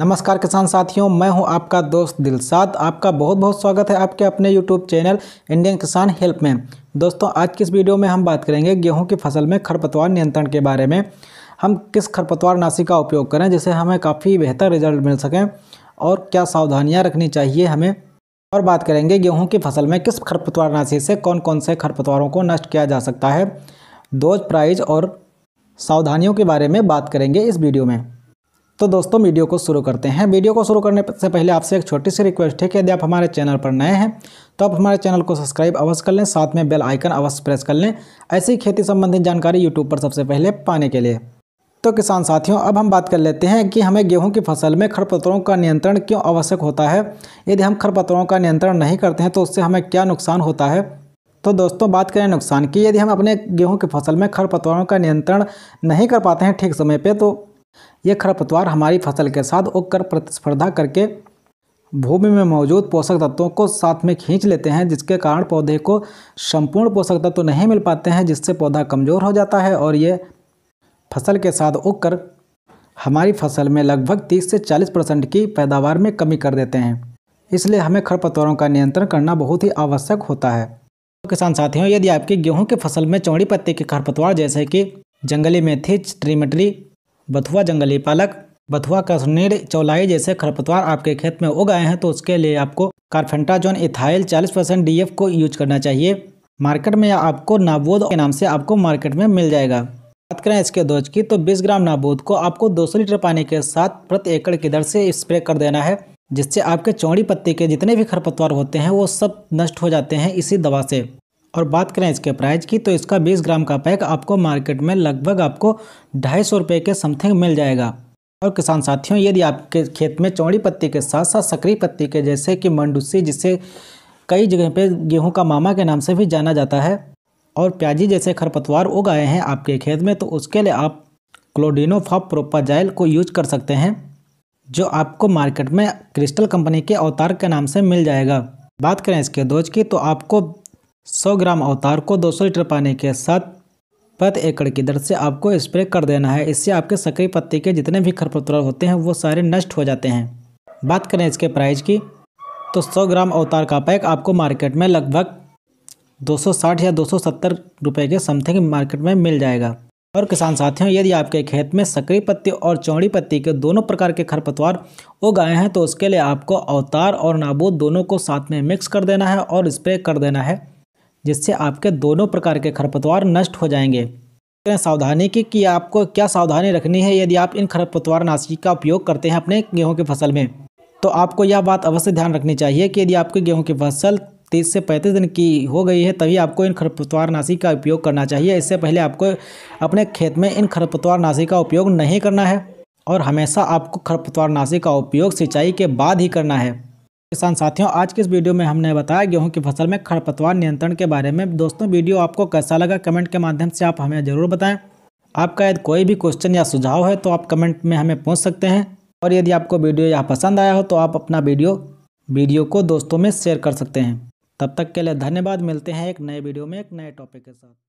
नमस्कार किसान साथियों मैं हूं आपका दोस्त दिलसाद आपका बहुत बहुत स्वागत है आपके अपने YouTube channel Indian Kisan help में दोस्तों आज की इस वीडियो में हम बात करेंगे गेहूं की फसल में खरपतवार नियंत्रण के बारे में हम किस खरपतवार नाशी का उपयोग करें जिससे हमें काफ़ी बेहतर रिजल्ट मिल सकें और क्या सावधानियाँ रखनी चाहिए हमें और बात करेंगे गेहूँ की फसल में किस खरपतवार नाशी से कौन कौन से खरपतवारों को नष्ट किया जा सकता है दोज प्राइज और सावधानियों के बारे में बात करेंगे इस वीडियो में तो दोस्तों वीडियो को शुरू करते हैं वीडियो को शुरू करने से पहले आपसे एक छोटी सी रिक्वेस्ट है कि यदि आप हमारे चैनल पर नए हैं तो आप हमारे चैनल को सब्सक्राइब अवश्य कर लें साथ में बेल आइकन अवश्य प्रेस कर लें ऐसी खेती संबंधित जानकारी यूट्यूब पर सबसे पहले पाने के लिए तो किसान साथियों अब हम बात कर लेते हैं कि हमें गेहूं की फसल में खरपतवारों का नियंत्रण क्यों आवश्यक होता है यदि हम खरपतवारों का नियंत्रण नहीं करते हैं तो उससे हमें क्या नुकसान होता है तो दोस्तों बात करें नुकसान की यदि हम अपने गेहूं की फसल में खरपतवारों का नियंत्रण नहीं कर पाते हैं ठीक समय पर तो ये खरपतवार हमारी फसल के साथ उगकर प्रतिस्पर्धा करके भूमि में मौजूद पोषक तत्वों को साथ में खींच लेते हैं जिसके कारण पौधे को संपूर्ण पोषक तत्व नहीं मिल पाते हैं जिससे पौधा कमज़ोर हो जाता है और ये फसल के साथ उगकर हमारी फसल में लगभग 30 से 40 परसेंट की पैदावार में कमी कर देते हैं इसलिए हमें खरपतवारों का नियंत्रण करना बहुत ही आवश्यक होता है तो किसान साथियों यदि आपकी गेहूँ की फसल में चौड़ी पत्ते के खरपतवार जैसे कि जंगली मेथी ट्रीमेटरी बथुआ जंगली पालक बथुआ कश्मीर चौलाई जैसे खरपतवार आपके खेत में उग आए हैं तो उसके लिए आपको कार्फेंटाजोन इथाइल 40 परसेंट डी को यूज करना चाहिए मार्केट में आपको नाबूद के नाम से आपको मार्केट में मिल जाएगा बात करें इसके दोज की तो 20 ग्राम नाबूद को आपको 200 लीटर पानी के साथ प्रति एकड़ की दर से स्प्रे कर देना है जिससे आपके चौड़ी पत्ती के जितने भी खरपतवार होते हैं वो सब नष्ट हो जाते हैं इसी दवा से और बात करें इसके प्राइस की तो इसका 20 ग्राम का पैक आपको मार्केट में लगभग आपको ढाई सौ रुपये के समथिंग मिल जाएगा और किसान साथियों यदि आपके खेत में चौड़ी पत्ती के साथ साथ सकरी पत्ती के जैसे कि मंडूसी जिसे कई जगह पे गेहूं का मामा के नाम से भी जाना जाता है और प्याजी जैसे खरपतवार उगाए हैं आपके खेत में तो उसके लिए आप क्लोडिनोफॉप प्रोपाजाइल को यूज कर सकते हैं जो आपको मार्केट में क्रिस्टल कंपनी के अवतार के नाम से मिल जाएगा बात करें इसके दोज की तो आपको 100 ग्राम अवतार को 200 लीटर पानी के साथ प्रति एकड़ की दर से आपको स्प्रे कर देना है इससे आपके सक्रिय पत्ती के जितने भी खरपतवार होते हैं वो सारे नष्ट हो जाते हैं बात करें इसके प्राइस की तो 100 ग्राम अवतार का पैक आपको मार्केट में लगभग 260 या 270 रुपए के समथिंग मार्केट में मिल जाएगा और किसान साथियों यदि आपके खेत में सक्रिय पत्ती और चौड़ी पत्ती के दोनों प्रकार के खरपतवार उगाए हैं तो उसके लिए आपको अवतार और नाबूद दोनों को साथ में मिक्स कर देना है और स्प्रे कर देना है जिससे आपके दोनों प्रकार के खरपतवार नष्ट हो जाएंगे सावधानी की कि आपको क्या सावधानी रखनी है यदि आप इन खरपतवार नाशी का उपयोग करते हैं अपने गेहूं की फसल में तो आपको यह बात अवश्य ध्यान रखनी चाहिए कि यदि आपके गेहूं की फसल तीस से पैंतीस दिन की हो गई है तभी आपको इन खरपतवार नाशी का उपयोग करना चाहिए इससे पहले आपको अपने खेत में इन खरपतवार नाशी का उपयोग नहीं करना है और हमेशा आपको खरपतवार नाशी का उपयोग सिंचाई के बाद ही करना है किसान साथियों आज के इस वीडियो में हमने बताया गेहूं की फसल में खरपतवार नियंत्रण के बारे में दोस्तों वीडियो आपको कैसा लगा कमेंट के माध्यम से आप हमें ज़रूर बताएं आपका यदि कोई भी क्वेश्चन या सुझाव है तो आप कमेंट में हमें पूछ सकते हैं और यदि आपको वीडियो यह पसंद आया हो तो आप अपना वीडियो वीडियो को दोस्तों में शेयर कर सकते हैं तब तक के लिए धन्यवाद मिलते हैं एक नए वीडियो में एक नए टॉपिक के साथ